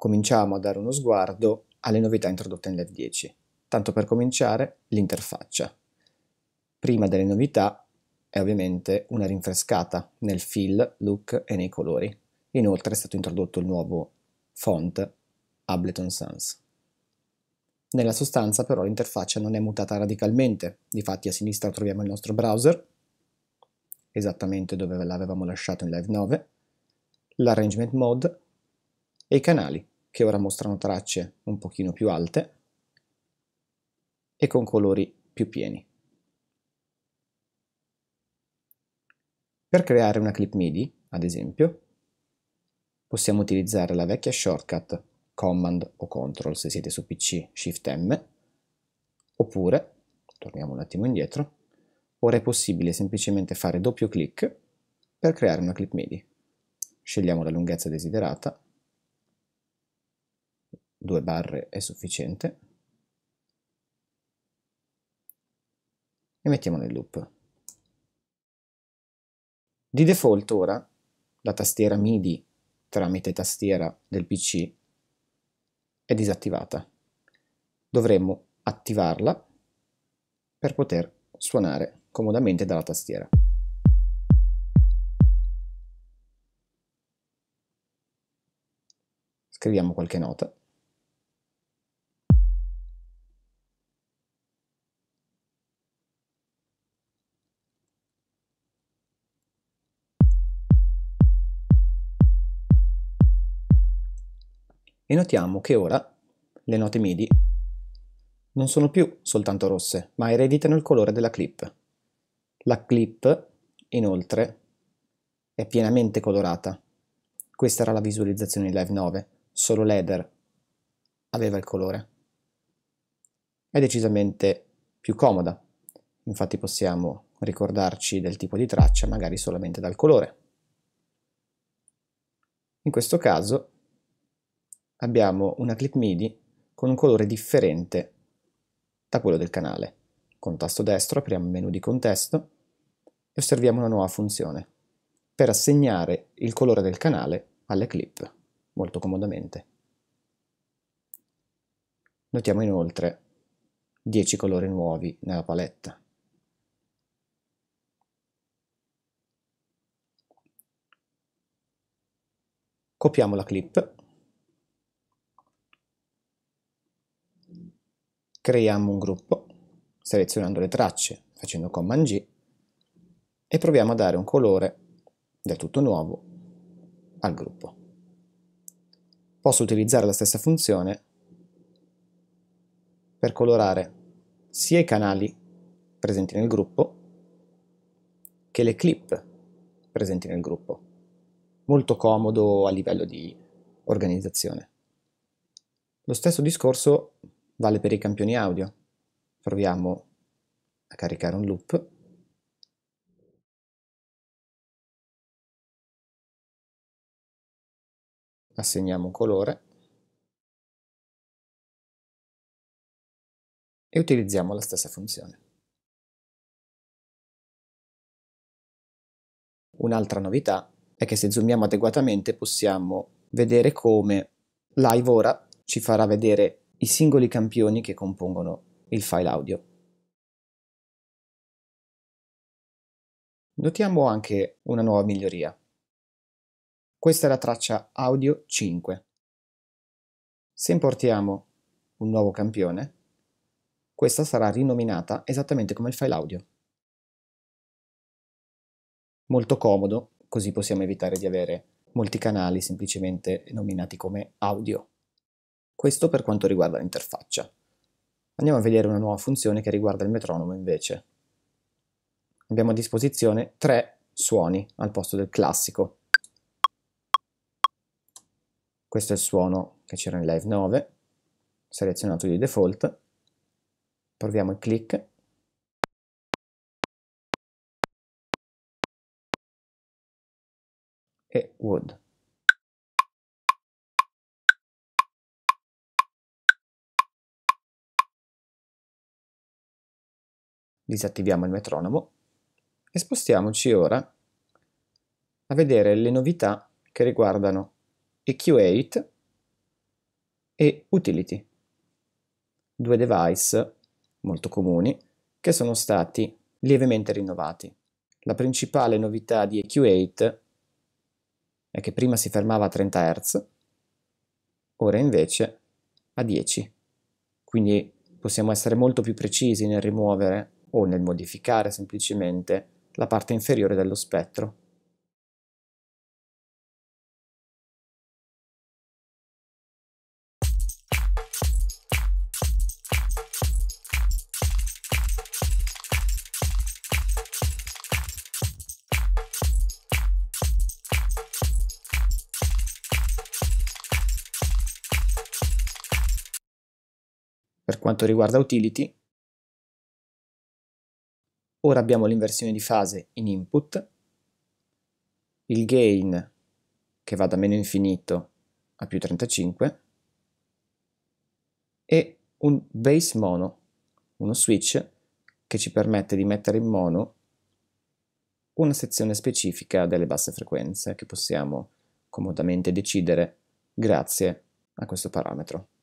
cominciamo a dare uno sguardo alle novità introdotte in nell'app 10. Tanto per cominciare, l'interfaccia. Prima delle novità è ovviamente una rinfrescata nel fill, look e nei colori. Inoltre è stato introdotto il nuovo font Ableton Sans. Nella sostanza però l'interfaccia non è mutata radicalmente, difatti a sinistra troviamo il nostro browser, esattamente dove l'avevamo lasciato in Live 9, l'arrangement mode e i canali che ora mostrano tracce un pochino più alte e con colori più pieni. Per creare una clip MIDI, ad esempio, possiamo utilizzare la vecchia shortcut Command o Control se siete su PC Shift M, oppure, torniamo un attimo indietro, ora è possibile semplicemente fare doppio clic per creare una clip MIDI. Scegliamo la lunghezza desiderata due barre è sufficiente e mettiamo nel loop. Di default ora la tastiera MIDI tramite tastiera del PC è disattivata. Dovremmo attivarla per poter suonare comodamente dalla tastiera. Scriviamo qualche nota. e notiamo che ora le note MIDI non sono più soltanto rosse, ma ereditano il colore della clip. La clip, inoltre, è pienamente colorata. Questa era la visualizzazione di Live 9, solo l'header aveva il colore. È decisamente più comoda, infatti possiamo ricordarci del tipo di traccia magari solamente dal colore. In questo caso abbiamo una clip MIDI con un colore differente da quello del canale. Con tasto destro apriamo il menu di contesto e osserviamo una nuova funzione per assegnare il colore del canale alle clip, molto comodamente. Notiamo inoltre 10 colori nuovi nella paletta. Copiamo la clip Creiamo un gruppo, selezionando le tracce, facendo Command G, e proviamo a dare un colore del tutto nuovo al gruppo. Posso utilizzare la stessa funzione per colorare sia i canali presenti nel gruppo che le clip presenti nel gruppo. Molto comodo a livello di organizzazione. Lo stesso discorso Vale per i campioni audio. Proviamo a caricare un loop. Assegniamo un colore. E utilizziamo la stessa funzione. Un'altra novità è che se zoomiamo adeguatamente possiamo vedere come Live ora ci farà vedere i singoli campioni che compongono il file audio. Notiamo anche una nuova miglioria. Questa è la traccia audio 5. Se importiamo un nuovo campione, questa sarà rinominata esattamente come il file audio. Molto comodo, così possiamo evitare di avere molti canali semplicemente nominati come audio. Questo per quanto riguarda l'interfaccia. Andiamo a vedere una nuova funzione che riguarda il metronomo invece. Abbiamo a disposizione tre suoni al posto del classico. Questo è il suono che c'era in Live 9, selezionato di default. Proviamo il click e wood. Disattiviamo il metronomo e spostiamoci ora a vedere le novità che riguardano EQ8 e Utility, due device molto comuni che sono stati lievemente rinnovati. La principale novità di EQ8 è che prima si fermava a 30 Hz, ora invece a 10. Quindi possiamo essere molto più precisi nel rimuovere o nel modificare semplicemente la parte inferiore dello spettro. Per quanto riguarda utility, Ora abbiamo l'inversione di fase in input, il gain che va da meno infinito a più 35 e un base mono, uno switch che ci permette di mettere in mono una sezione specifica delle basse frequenze che possiamo comodamente decidere grazie a questo parametro.